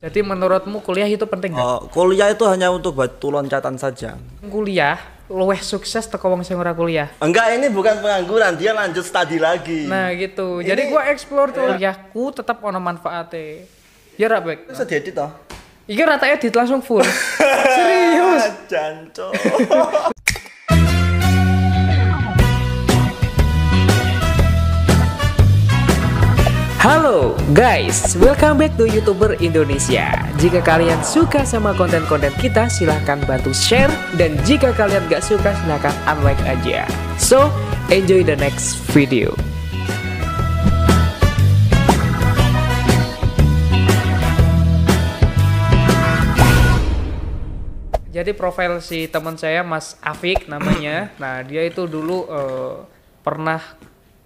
Jadi menurutmu kuliah itu penting nggak? Uh, kuliah itu hanya untuk batu loncatan saja. Kuliah luweh sukses teko wong sing ora kuliah. Enggak, ini bukan pengangguran, dia lanjut studi lagi. Nah, gitu. Ini, Jadi gua explore tuh iya. kuliahku tetap ono manfaatnya. Ya ra baik. Bisa diedit toh? Iki rata edit langsung full. Serius. Jancu. Halo guys, welcome back to YouTuber Indonesia. Jika kalian suka sama konten-konten kita, silahkan bantu share. Dan jika kalian gak suka, silahkan unlike aja. So, enjoy the next video. Jadi profil si teman saya Mas Afik namanya. Nah, dia itu dulu uh, pernah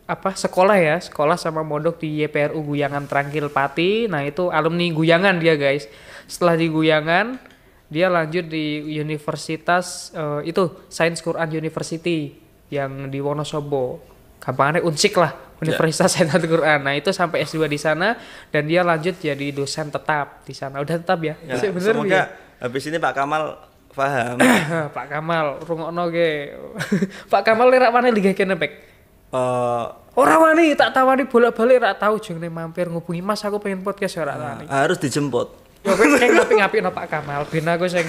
apa sekolah ya sekolah sama modok di YPRU Guyangan Trangkil Pati nah itu alumni Guyangan dia guys setelah di Guyangan dia lanjut di universitas uh, itu Sains Quran University yang di Wonosobo kampanye unsik lah Universitas yeah. Sains Quran nah itu sampai S2 di sana dan dia lanjut jadi dosen tetap di sana udah tetap ya, ya iya, bener semoga ya? habis ini Pak Kamal paham Pak Kamal rungokno ge Pak Kamal lerak mana liga kenepek uh, eh, Orang wani tak tawani bolak-balik rak tahu jenenge mampir ngubungi Mas aku pengen podcast ya orang nah, wani. Harus dijemput. Yo kowe ngapi-ngapi no Pak Kamal, bina gue sih.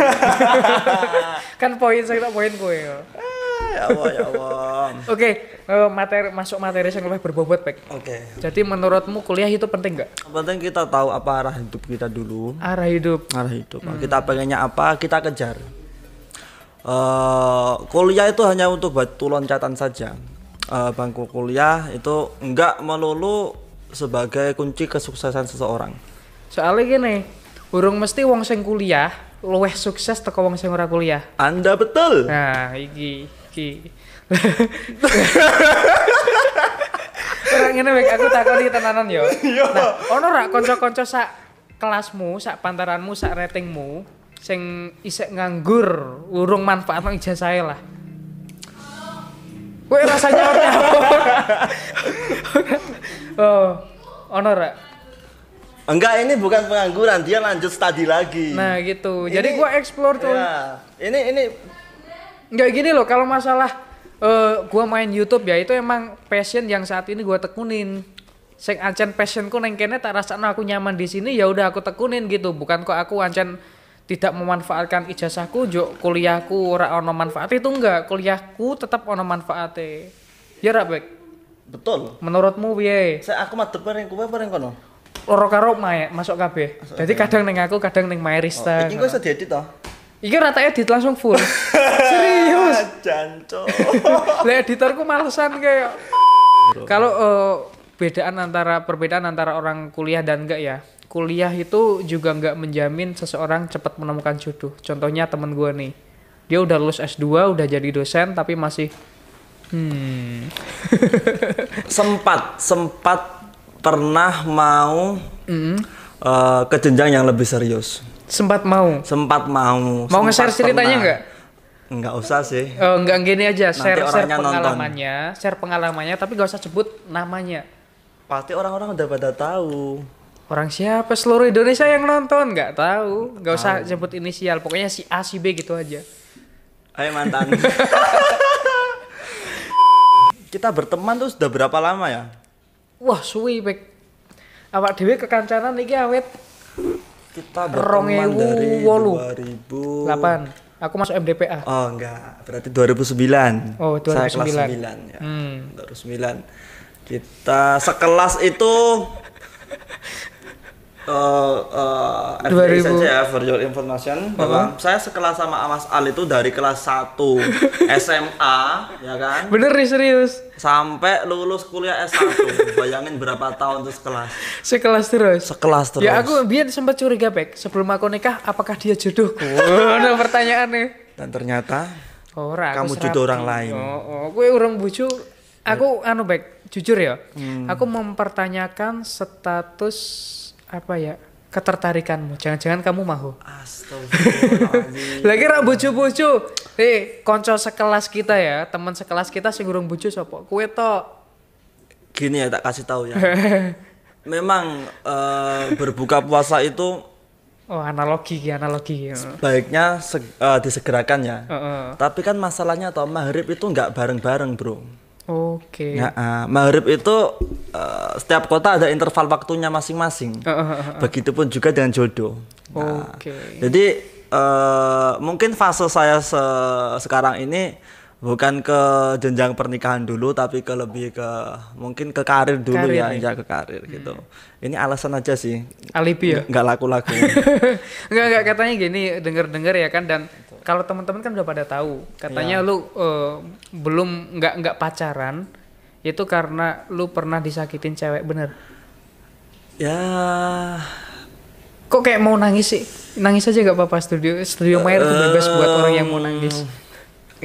kan poin saya tak poin gue ya. Eh, ya Allah, ya Allah. Oke, okay, uh, eh, materi masuk materi yang lebih berbobot, Pak. Oke. Okay. Jadi menurutmu kuliah itu penting nggak? Penting kita tahu apa arah hidup kita dulu. Arah hidup. Arah hidup. Hmm. Kita pengennya apa, kita kejar. Uh, kuliah itu hanya untuk batu loncatan saja uh, bangku kuliah itu nggak melulu sebagai kunci kesuksesan seseorang. Soalnya gini, urung mesti wong sing kuliah luweh sukses teko wong sing ora kuliah. Anda betul. Nah, iki iki. Orang ini baik aku takut di tenanan yo. Nah, ono rak konco konco sak kelasmu, sak pantaranmu, sak ratingmu sing isek nganggur urung manfaat ijazah e lah. Gue rasanya ora. oh, honor Enggak, ini bukan pengangguran, dia lanjut studi lagi. Nah, gitu. Jadi gue gua explore tuh. Ya, ini ini enggak gini loh kalau masalah uh, gua main YouTube ya itu emang passion yang saat ini gua tekunin. Sing ancen passionku nengkene tak rasa aku nyaman di sini ya udah aku tekunin gitu. Bukan kok aku ancen tidak memanfaatkan ijazahku juk kuliahku ora ono manfaat itu enggak kuliahku tetap ono manfaat, ya ra betul menurutmu piye saya aku matur bareng kowe bareng kono loro karo mae masuk kabeh jadi kadang ning aku kadang ning Rista oh, iki kok iso diedit to Iki rata edit langsung full. Serius. Janco. Lah editorku malesan kayak. Kalau uh, bedaan antara perbedaan antara orang kuliah dan enggak ya kuliah itu juga nggak menjamin seseorang cepat menemukan jodoh. Contohnya temen gue nih, dia udah lulus S2, udah jadi dosen, tapi masih hmm. sempat, sempat pernah mau mm -hmm. uh, ke jenjang yang lebih serius. Sempat mau. Sempat mau. Mau nge-share ceritanya nggak? Nggak usah sih. Oh, nggak gini aja, Nanti share, share pengalamannya, nonton. share pengalamannya, tapi nggak usah sebut namanya. Pasti orang-orang udah pada tahu. Orang siapa seluruh Indonesia yang nonton nggak tahu, Gak usah sebut inisial, pokoknya si A si B gitu aja. Ayo mantan. Kita berteman tuh sudah berapa lama ya? Wah suwi baik. Awak dewi kekancanan iki awet. Kita berteman dari 2008. Aku masuk MDPA. Oh enggak, berarti 2009. Oh 2009. Saya kelas 9 ya. Hmm. 2009. Kita sekelas itu uh, uh, saja ya, your Information. uh -huh. saya sekelas sama Mas Al itu dari kelas 1 SMA, ya kan? Bener nih serius. Sampai lulus kuliah S1. Bayangin berapa tahun tuh sekelas. Sekelas terus. Sekelas ya, terus. Ya aku biar sempat curiga, Bek. Sebelum aku nikah, apakah dia jodohku? Ada nih. Dan ternyata Ora, kamu jodoh orang lain. Oh, oh. orang bucu aku eh. anu baik jujur ya hmm. aku mempertanyakan status apa ya ketertarikanmu jangan-jangan kamu mau lagi rak bucu-bucu eh konco sekelas kita ya teman sekelas kita sing urung bucu sopo kue to gini ya tak kasih tahu ya memang uh, berbuka puasa itu oh analogi analogi ya. sebaiknya se uh, disegerakan ya uh -uh. tapi kan masalahnya atau maghrib itu nggak bareng-bareng bro Oke. Okay. Ya, nah, eh, uh, maghrib itu uh, setiap kota ada interval waktunya masing-masing. Uh, uh, uh, uh. Begitupun juga dengan jodoh. Nah, Oke. Okay. Jadi uh, mungkin fase saya se sekarang ini bukan ke jenjang pernikahan dulu tapi ke lebih ke mungkin ke karir dulu karir, ya, ya ke karir gitu. hmm. gitu. Ini alasan aja sih. Alibi ya. Nggak laku-laku. nggak nggak katanya gini, denger-denger ya kan dan kalau teman-teman kan udah pada tahu katanya yeah. lu uh, belum nggak nggak pacaran itu karena lu pernah disakitin cewek bener ya kok kayak mau nangis sih nangis aja gak apa-apa studio studio mayor uh, bebas buat eh, orang yang mau nangis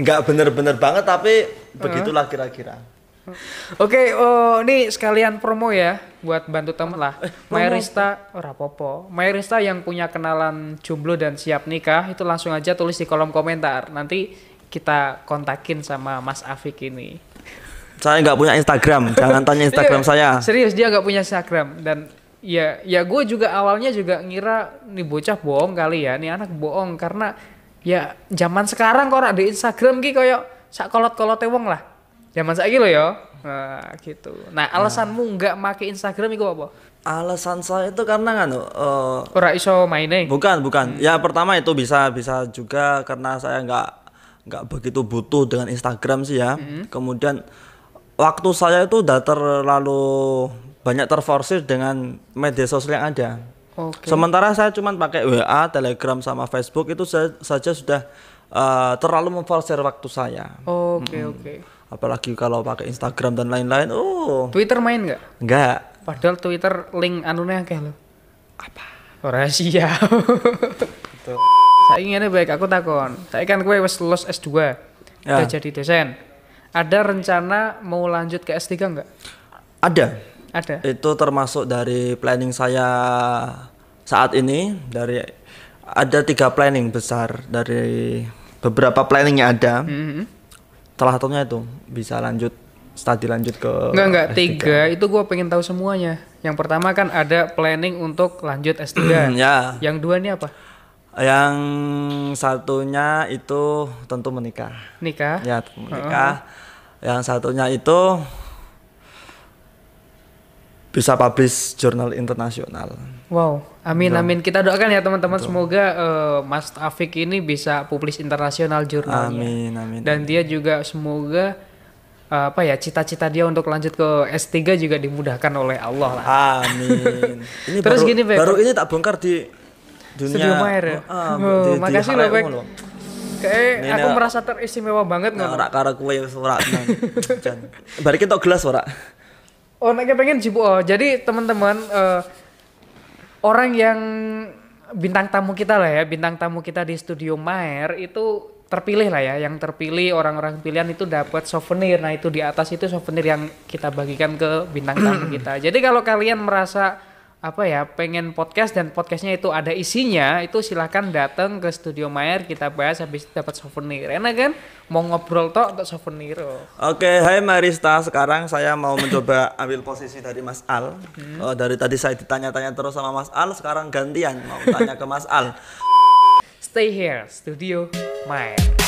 nggak bener-bener banget tapi uh. begitulah kira-kira Oke, okay, oh, ini sekalian promo ya buat bantu temen lah. Mayrista, oh, ora oh, popo. Mayrista yang punya kenalan jomblo dan siap nikah itu langsung aja tulis di kolom komentar. Nanti kita kontakin sama Mas Afik ini. Saya nggak punya Instagram, jangan tanya Instagram iya, saya. Serius dia nggak punya Instagram dan ya ya gue juga awalnya juga ngira nih bocah bohong kali ya, nih anak bohong karena ya zaman sekarang kok ada Instagram ki koyok sak kolot kolot wong lah Zaman saya lo ya. Nah, gitu. Nah, nah. alasanmu nggak nah. Instagram itu apa? Alasan saya itu karena kan uh, eh, orang iso maine. Bukan, bukan. Hmm. Ya pertama itu bisa bisa juga karena saya nggak nggak begitu butuh dengan Instagram sih ya. Hmm. Kemudian waktu saya itu udah terlalu banyak terforsir dengan media sosial yang ada. Okay. Sementara saya cuma pakai WA, Telegram sama Facebook itu saja sudah uh, terlalu memforsir waktu saya. Oke, okay, hmm. oke. Okay apalagi kalau pakai Instagram dan lain-lain oh Twitter main nggak nggak padahal Twitter link anunya kayak lo apa rahasia saya ingin baik aku takon saya kan gue wes lulus S2 ya. udah jadi desain. ada rencana mau lanjut ke S3 nggak ada ada itu termasuk dari planning saya saat ini dari ada tiga planning besar dari beberapa planningnya ada mm -hmm salah satunya itu bisa lanjut studi lanjut ke enggak enggak tiga itu gue pengen tahu semuanya yang pertama kan ada planning untuk lanjut S3 ya yang dua ini apa yang satunya itu tentu menikah nikah ya menikah uh -huh. yang satunya itu bisa publish jurnal internasional. Wow, amin amin. Kita doakan ya teman-teman semoga uh, Mas Afik ini bisa publish internasional jurnalnya. Amin amin. Dan dia juga semoga uh, apa ya cita-cita dia untuk lanjut ke S3 juga dimudahkan oleh Allah lah. Amin. ini Terus baru, gini, Beb. Baru ini tak bongkar di dunia. Studio Mayer ya. Uh, oh, ah, oh di, makasih loh, Beb. Kayak aku merasa teristimewa banget nggak? Ora karo suara. ora. Bar kita gelas suara? Oh, naiknya pengen sibuk. Oh, jadi teman-teman uh, orang yang bintang tamu kita lah ya, bintang tamu kita di studio Maer itu terpilih lah ya, yang terpilih orang-orang pilihan itu dapat souvenir. Nah, itu di atas itu souvenir yang kita bagikan ke bintang tamu kita. Jadi kalau kalian merasa apa ya pengen podcast dan podcastnya itu ada isinya itu silahkan datang ke studio Mayer kita bahas habis dapat souvenir enak kan mau ngobrol toh untuk souvenir oke hai Marista sekarang saya mau mencoba ambil posisi dari Mas Al hmm. oh, dari tadi saya ditanya-tanya terus sama Mas Al sekarang gantian mau tanya ke Mas Al stay here studio Mayer